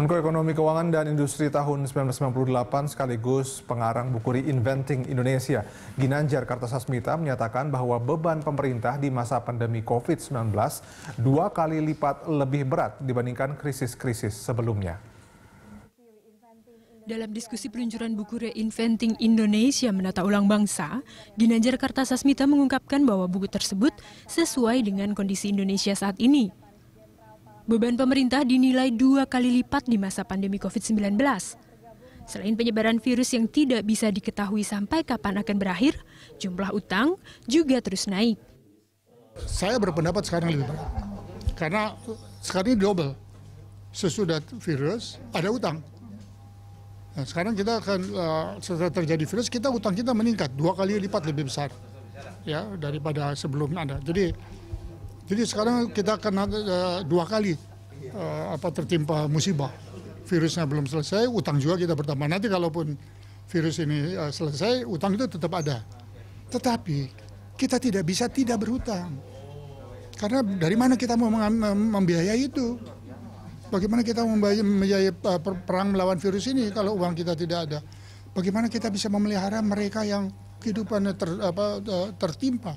Menko Ekonomi Keuangan dan Industri tahun 1998 sekaligus pengarang buku Reinventing Indonesia, Ginanjar Kartasasmita menyatakan bahwa beban pemerintah di masa pandemi COVID-19 dua kali lipat lebih berat dibandingkan krisis-krisis sebelumnya. Dalam diskusi peluncuran buku Reinventing Indonesia Menata Ulang Bangsa, Ginanjar Kartasasmita mengungkapkan bahwa buku tersebut sesuai dengan kondisi Indonesia saat ini, Beban pemerintah dinilai dua kali lipat di masa pandemi COVID-19. Selain penyebaran virus yang tidak bisa diketahui sampai kapan akan berakhir, jumlah utang juga terus naik. Saya berpendapat sekarang lebih berat. Karena sekarang ini double. Sesudah virus, ada utang. Nah, sekarang kita akan uh, setelah terjadi virus kita utang kita meningkat dua kali lipat lebih besar ya daripada sebelumnya ada. Jadi jadi sekarang kita kena uh, eh, dua kali eh, apa tertimpa musibah. Virusnya belum selesai, utang juga kita bertambah. Nanti kalaupun virus ini eh, selesai, utang itu tetap ada. Tetapi kita tidak bisa tidak berhutang. Karena dari mana kita mau membiayai itu? Bagaimana kita membiayai perang melawan virus ini kalau uang kita tidak ada? Bagaimana kita bisa memelihara mereka yang kehidupannya ter, apa, tertimpa?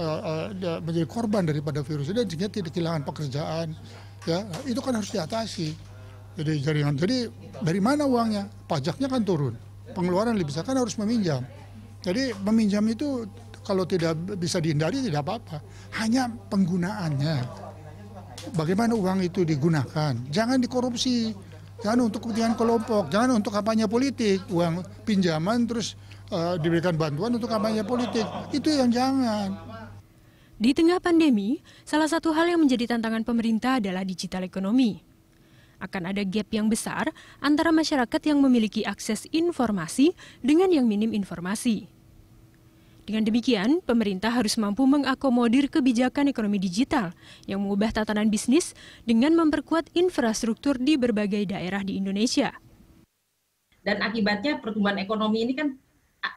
uh, uh, menjadi korban daripada virus ini dan sehingga tidak kehilangan pekerjaan ya itu kan harus diatasi jadi jaringan jadi dari mana uangnya pajaknya kan turun pengeluaran lebih besar kan harus meminjam jadi meminjam itu kalau tidak bisa dihindari tidak apa-apa hanya penggunaannya bagaimana uang itu digunakan jangan dikorupsi jangan untuk kepentingan kelompok jangan untuk kampanye politik uang pinjaman terus uh, diberikan bantuan untuk kampanye politik itu yang jangan di tengah pandemi, salah satu hal yang menjadi tantangan pemerintah adalah digital ekonomi. Akan ada gap yang besar antara masyarakat yang memiliki akses informasi dengan yang minim informasi. Dengan demikian, pemerintah harus mampu mengakomodir kebijakan ekonomi digital yang mengubah tatanan bisnis dengan memperkuat infrastruktur di berbagai daerah di Indonesia. Dan akibatnya pertumbuhan ekonomi ini kan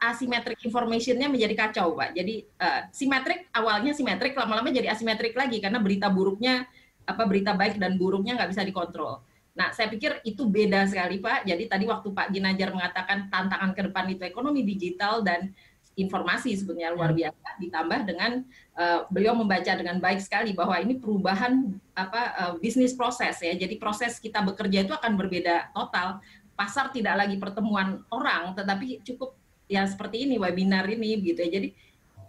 asimetrik informationnya menjadi kacau pak jadi uh, simetrik awalnya simetrik lama-lama jadi asimetrik lagi karena berita buruknya apa berita baik dan buruknya nggak bisa dikontrol nah saya pikir itu beda sekali pak jadi tadi waktu pak Ginajar mengatakan tantangan ke depan itu ekonomi digital dan informasi sebenarnya luar ya. biasa ditambah dengan uh, beliau membaca dengan baik sekali bahwa ini perubahan apa uh, bisnis proses ya jadi proses kita bekerja itu akan berbeda total pasar tidak lagi pertemuan orang tetapi cukup yang seperti ini webinar ini gitu ya. Jadi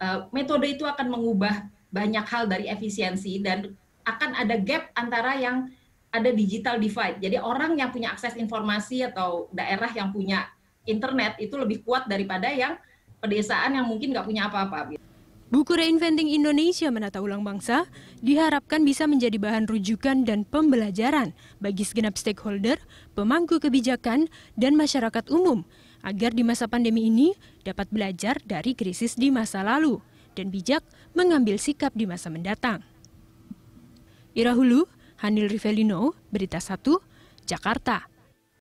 uh, metode itu akan mengubah banyak hal dari efisiensi dan akan ada gap antara yang ada digital divide. Jadi orang yang punya akses informasi atau daerah yang punya internet itu lebih kuat daripada yang pedesaan yang mungkin nggak punya apa-apa. Gitu. Buku Reinventing Indonesia Menata Ulang Bangsa diharapkan bisa menjadi bahan rujukan dan pembelajaran bagi segenap stakeholder, pemangku kebijakan, dan masyarakat umum agar di masa pandemi ini dapat belajar dari krisis di masa lalu dan bijak mengambil sikap di masa mendatang. Irahulu, Hanil Rivelino, Berita 1, Jakarta.